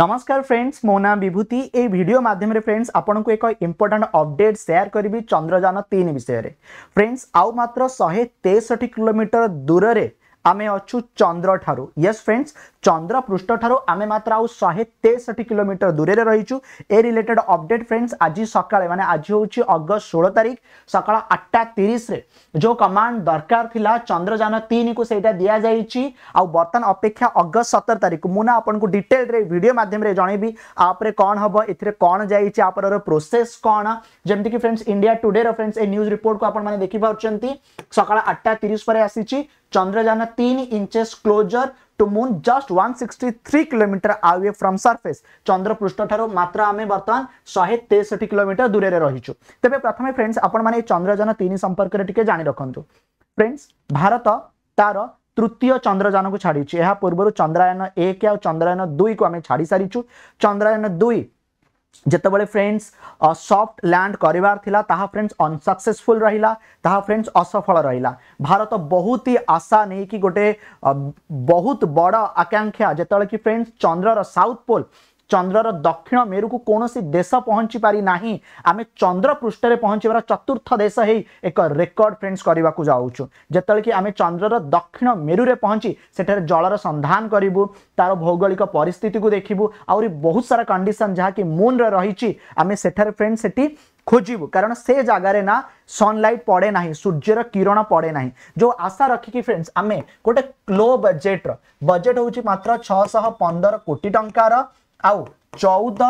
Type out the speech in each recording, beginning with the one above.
নমস্কার ফ্রেন্ডস মো না বিভূতি এই ভিডিও মাধ্যমে ফ্রেন্ডস আপনার এক ইম্পর্টাট অপডেট সেয়ার করবি চন্দ্রযান তিন বিষয়ে ফ্রেন্ডস আউ মাত্র শহে তেষঠি কিলোমিটর দূরের आम अच्छे चंद्र ठारू यस फ्रेंड्स चंद्र पृष्ठ ठारू आम मात्र आज शहे तेसठी कोमीटर दूर रही चु ए रिलेटेड अपडेट फ्रेंड्स आज सका मैंने आज हूँ अगस्त षोह तारीख सका आठटा तीस जो कमाण दरकार चंद्रजान तीन को सहीटा दि जातान अपेक्षा अगस्त सतर तारीख मुझे आपको डिटेल भिडियो मध्यम जनइबि आप्रे कौन हम ए कौन जाप प्रोसेस कौन जमीक friends India Today friends a news report को आप देखिपार सका आठटा तीस पर आसी Chandrayana 3 inches closer to moon just 163 kilometre away from surface चंद्रपृष्ठ ठार मात्र आम बर्तमान शहे तेसठ किलोमीटर दूर में रहीचु तेज प्रथम फ्रेंड्स आपण मैंने चंद्रयान तीन संपर्क जाणी रखु फ्रेंड्स भारत तार तृतीय चंद्रयान को छाड़ी पूर्व चंद्रयान एक आ चंद्रयान दुई को आम छाड़ी सारी चंद्रयान दुई जितेबले friends soft land friends unsuccessful रहा फ्रेंड्स असफल रहा भारत बहुत ही आशा नहीं कि गोटे बहुत बड़ आकांक्षा जिते कि फ्रेंड्स चंद्रर साउथ पोल चंद्रर दक्षिण मेरु को कौन सी देश पहुंची पारी ना आम चंद्र पृष्ठ में पहुंचार चतुर्थ देश ही एक रेकर्ड फ्रेंड्स करने को जाऊँ जितेबाला कि आम चंद्रर दक्षिण मेरु में पहुंची सेठ जलर सन्धान करू तार भौगोलिक परिस्थिति को देखू आहुरी बहुत सारा कंडीशन जहाँ कि मुन्रे रही आम से फ्रेंड से खोजू कारण से जगार ना सनलाइट पड़े ना सूर्यर किरण पड़े ना जो आशा रखी फ्रेंड्स आम गोटे लो बजेट्र बजेट हूँ मात्र छः पंदर कोटी टकर आउ चौद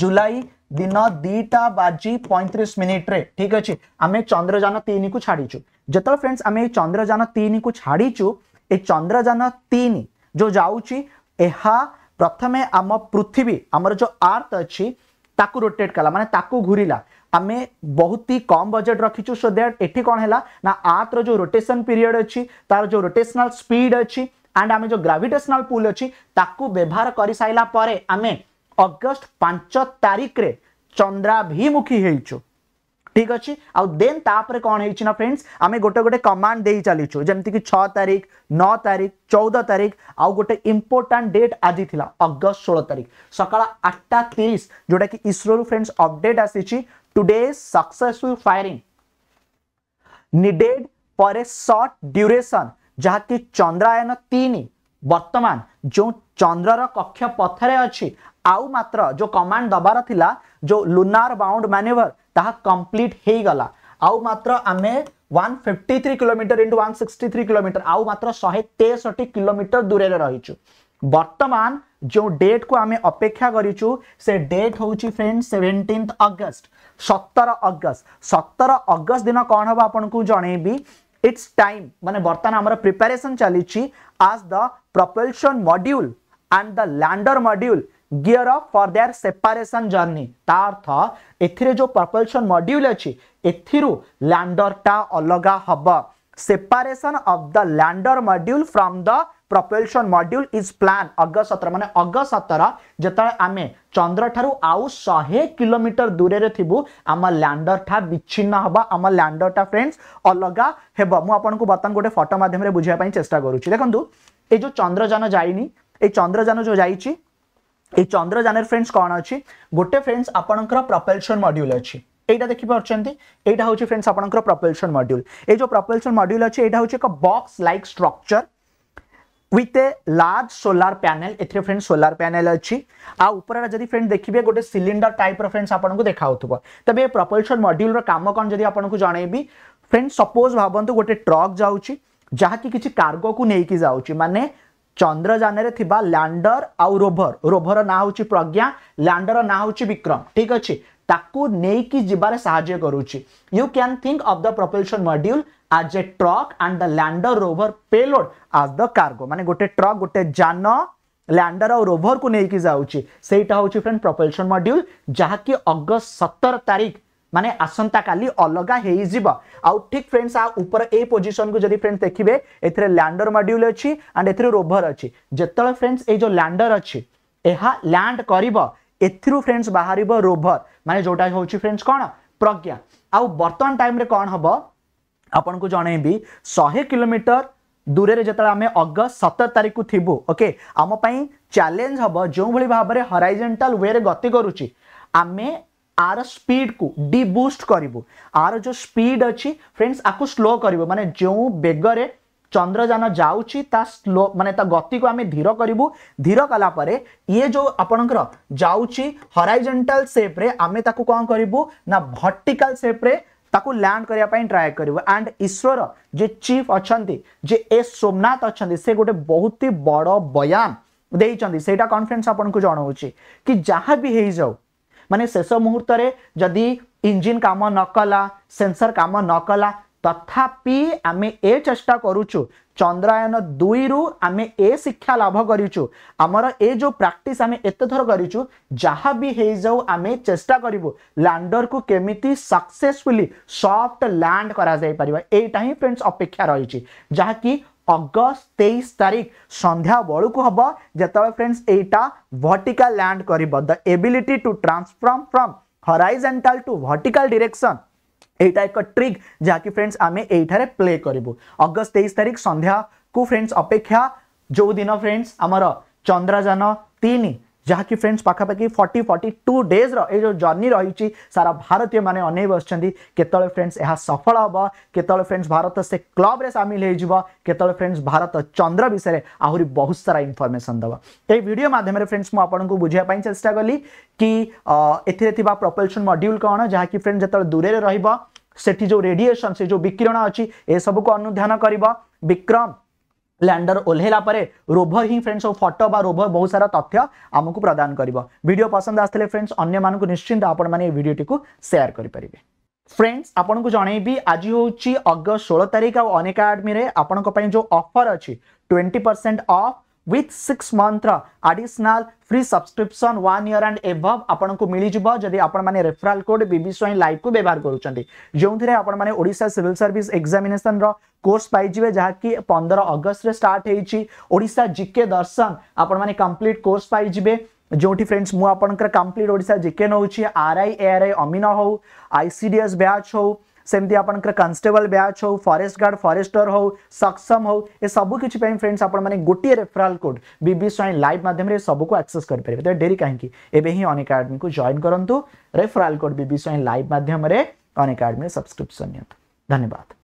जुलाई दिन दिटा बाजि पैंतीस मिनिट्रे ठीक अच्छे आम चंद्रजान तीन को छाड़ीचु जो फ्रेंड्स आम चंद्रजान तीन को छाड़ीचु ए चंद्रजान तीन जो जाऊँगी प्रथम आम पृथ्वी आमर जो आर्थ अच्छी ताकू रोटेट कला माने ताकू घूरला आम बहुत ही कम बजेट रखीचु सो दैट ये कौन है ना आर्थर जो रोटेसन पीरियड अच्छी तार जो रोटेसनाल स्पीड अच्छी ଆଣ୍ଡ ଆମେ ଯେଉଁ ଗ୍ରାଭିଟେସନାଲ ପୁଲ୍ ଅଛି ତାକୁ ବ୍ୟବହାର କରିସାରିଲା ପରେ ଆମେ ଅଗଷ୍ଟ ପାଞ୍ଚ ତାରିଖରେ ଚନ୍ଦ୍ରାଭିମୁଖୀ ହେଇଛୁ ঠিক আছে আউ দেন তাপরে কোণ হয়েছি না ফ্রেন্ডস আমি গোটে গোটে কমান্ড দিয়ে চালিছু যেমিকি ছ তারিখ ন তারিখ চৌদ তারিখ আউ গোটে ইম্পর্টাট ডেট আজি লা অগস্ট ষোল তারিখ সকাল আটটা তিরিশ যেটা কি ইসরো ফ্রেন্ডস অপডেট আসিছি today successful firing needed for a sort जहाँकि चंद्रायन तीन बर्तमान जो चंद्रर कक्ष पथरे अच्छी आउ मात्र जो कमांड दबार थिला जो लुनार बाउंड मानेवर ता कम्प्लीट हो गला आउ मात्र आम 153 किलोमीटर इंटु 163 किलोमीटर आउ मात्र शहे तेसठी किलोमीटर दूर रही चु बर्तमान जो डेट को आम अपेक्षा से डेट हूँ फ्रेंड सेवेन्टीन अगस्ट सतर अगस्ट सतर अगस्ट दिन कौन हम आपको जनईबी it's time mane bartan amara preparation chalichi as the propulsion module and the lander module gear up for their separation journey ta artha ethire jo propulsion module achi ethiru lander ta alaga haba separation of the lander module from the propulsion module is plan ଅଗ ସତର ମାନେ ଅଗ ସତର ଯେତେବେଳେ ଆମେ ଚନ୍ଦ୍ରଠାରୁ ଆଉ ଶହେ kilometre ଦୂରରେ ଥିବୁ ଆମ ଲ୍ୟାଣ୍ଡରଟା ବିଚ୍ଛିନ୍ନ ହେବ ଆମ ଲ୍ୟାଣ୍ଡରଟା ଫ୍ରେଣ୍ଡସ୍ ଅଲଗା ହେବ ମୁଁ ଆପଣଙ୍କୁ ବର୍ତ୍ତମାନ ଗୋଟେ ଫଟୋ ମାଧ୍ୟମରେ ବୁଝିବା ପାଇଁ ଚେଷ୍ଟା କରୁଛି ଦେଖନ୍ତୁ ଏଇ ଯେଉଁ ଚନ୍ଦ୍ରଯାନ ଯାଇନି ଏଇ ଚନ୍ଦ୍ରଯାନ ଯେଉଁ ଯାଇଛି ଏଇ ଚନ୍ଦ୍ରଯାନରେ ଫ୍ରେଣ୍ଡସ୍ କ'ଣ ଅଛି ଗୋଟେ ଫ୍ରେଣ୍ଡସ୍ ଆପଣଙ୍କର ପ୍ରପେଲସନ୍ ମଡ୍ୟୁଲ୍ ଅଛି এইটা দেখিপারছেন এইটা হচ্ছে ফ্রেন্ডস আপনার প্রপেলসন মড্যুল এই যে প্রপেলসন মড্যুল আছে এটা হচ্ছে এক box like structure with a large solar panel एथरे फ्रेंड्स सोलर पैनल अच्छी आ ऊपर जदि फ्रेंड देखिए गोटे सिलिंडर टाइप फ्रेंड्स आपन को देखा होतबो तबे प्रपल्शन मॉड्यूल रो काम कोन जदि आपन को जणेबी फ्रेंड सपोज भाबंतु गोटे ट्रक जाउची जहाँकि किसी कार्गो को लेकिन जाऊँगी मानने ଚନ୍ଦ୍ରଯାନରେ ଥିବା ଲ୍ୟାଣ୍ଡର ଆଉ ରୋଭର ରୋଭର ନାଁ ହେଉଛି ପ୍ରଜ୍ଞା ଲ୍ୟାଣ୍ଡର ନାଁ ହେଉଛି ବିକ୍ରମ ଠିକ୍ ଅଛି ତାକୁ ନେଇକି ଯିବାରେ ସାହାଯ୍ୟ କରୁଛି you can think of the propulsion module as a truck and the lander rover payload as the cargo ମାନେ ଗୋଟେ ଟ୍ରକ୍ ଗୋଟେ ଯାନ ଲ୍ୟାଣ୍ଡର ଆଉ ରୋଭରକୁ ନେଇକି ଯାଉଛି ସେଇଟା ହେଉଛି ଫ୍ରେଣ୍ଡ ପ୍ରପଲ୍ସନ୍ ମଡ୍ୟୁଲ୍ ଯାହାକି ଅଗଷ୍ଟ ସତର ତାରିଖ ମାନେ ଅଲଗା মানে আসন্তকালি অলগা হয়ে যাব আিক ফ্রেন্ডস আ ଯଦି এই ଦେଖିବେ ଏଥିରେ ଲ୍ୟାଣ୍ଡର ফ্রেন্ডস ଅଛି ଆଣ୍ଡ ଏଥିରେ ରୋଭର ଅଛି ଯେତେବେଳେ রোভর ଏଇ ফ্রেন্ডস এই ଅଛି ଏହା ଲ୍ୟାଣ୍ଡ କରିବ फ्रेंड्स बाहर रोभर मान जो हूँ फ्रेंड्स कौन प्रज्ञा आउ बर्तमान टाइम कौन हम आपन को जनईबी शहे कोमीटर दूर से जो आम अगस्त सतर तारीख को थी ओके आमपाई चैलेंज हम जो भाई भाव में हराइजेटाल वे गति करुच्छी आम आर स्पीड को डी बुस्ट करूँ आर जो स्पीड अच्छी फ्रेंड्स आपको स्लो कर मानने जो बेगर चंद्रजान जाऊँगी ता स्लो मानने गति को आम धीर करूँ धीर कलापर ये जो आपणकर जाऊँगी हराइजेटाल सेप्रे आम कौन करूँ ना भर्टिकाल सेप्रे लैंड करने ट्राए करूँ एंड इसरोर जे चीफ अच्छा जे ए सोमनाथ अच्छा से गोटे बहुत ही बड़ बयान देटा कनफिडेन्स आपको जनाऊँ कि जहाँ भी हो जाऊ मानने शेष मुहूर्त जदि इंजिन कम नकला सेनसर कम नकला তথাপি আমি এ চেষ্টা করুছু চন্দ্রায়ন দুইরু আমি এ শিক্ষা লাভ করছু আমার এ যে প্রাকটিস আমি এতে থর করছু যাহা বি হয়ে যাও আমি চেষ্টা করবু ল্যান্ডরকু কেমিতি সকসেসফুলি সফট ল্যান্ড করা যাইপার এইটা হি ফ্রেন্ডস অপেক্ষা রয়েছে যা কি অগস্ট তেইশ তারিখ সন্ধ্যা বেড়ে হব যেতবে ফ্রেন্ডস এইটা ভর্টিকাল ল্যান্ড করব the ability to transform from horizontal to vertical direction यहाँ एक ट्रिक जहाँकि फ्रेंड्स आम यही प्ले करूँ अगस्त तेईस तारीख सन्ध्या को फ्रेंड्स अपेक्षा जो दिन फ्रेंड्स आमर चंद्रजान तीन जहाँकि फ्रेंड्स पाखापाखि फर्टी फर्टी टू डेज्र जो जर्नी रही सारा भारतीय मैंने बस केत फ्रेंड्स यह सफल हे केत फ्रेंड्स भारत से क्लब सामिल होत फ्रेंड्स भारत चंद्र विषय आहुरी बहुत सारा इनफर्मेसन देव ये भिडियो मध्यम फ्रेंड्स मुझक बुझाप चेस्टा कली कि एपलसन मड्यूल कौन जहाँकि फ्रेंड्स जो दूर रही सेठी जो रेडिएशन से जो विकिरण अच्छी ए सब सबको अनुध्यान कर विक्रम लैंडर ओह्लैला रोभ ही फ्रेंड्स और फटो बा रोभ बहुत सारा तथ्य आमको प्रदान कर भिड पसंद आसते फ्रेंड्स अगर निश्चिंत आपण मैंने भिडियोटी को सेयार करेंगे फ्रेंड्स आपको जनइबी आज हूँ अगस्त षोह तारीख अनेका आनेकाडेमी आपंपाई जो अफर अच्छी twenty percent off with six month रा free free one 1 year and above आपण को मिली जदि आपण माने referral code bbc को व्यवहार करूचंती जोंथिरे आपण माने सिविल सर्विस एक्जामेसन रोर्स पाइबे जहाँकि जिवे जहा कि 15 अगस्त रे स्टार्ट हेची ओडिसा जीके दर्शन आपण माने कंप्लीट कोर्स पाई जिवे जोटी फ्रेंड्स मु आपनकर कंप्लीट ओडिसा जीके नउची आरआई एआरआई अमीन हो आईसीडीएस बैच हो ᱥემᱛᱮ આપણ કા કાન્સ્ટેબલ બેચ હો ફોરેસ્ટ ગાર્ડ ફોરેસ્ટર હો સક્ષમ હો એ સબુ કીચુ પે ફ્રેન્ડ્સ આપણ મને ગુટી referral code BB Swain live માધ્યમ રે સબકો એક્સેસ કરી પરે તો ડેરી કહી કે એબે હી અન એકેડમી કુ જોઈન કરંતુ referral code BB Swain live માધ્યમ રે અન એકેડમી સબસ્ક્રિપ્શન ધન્યવાદ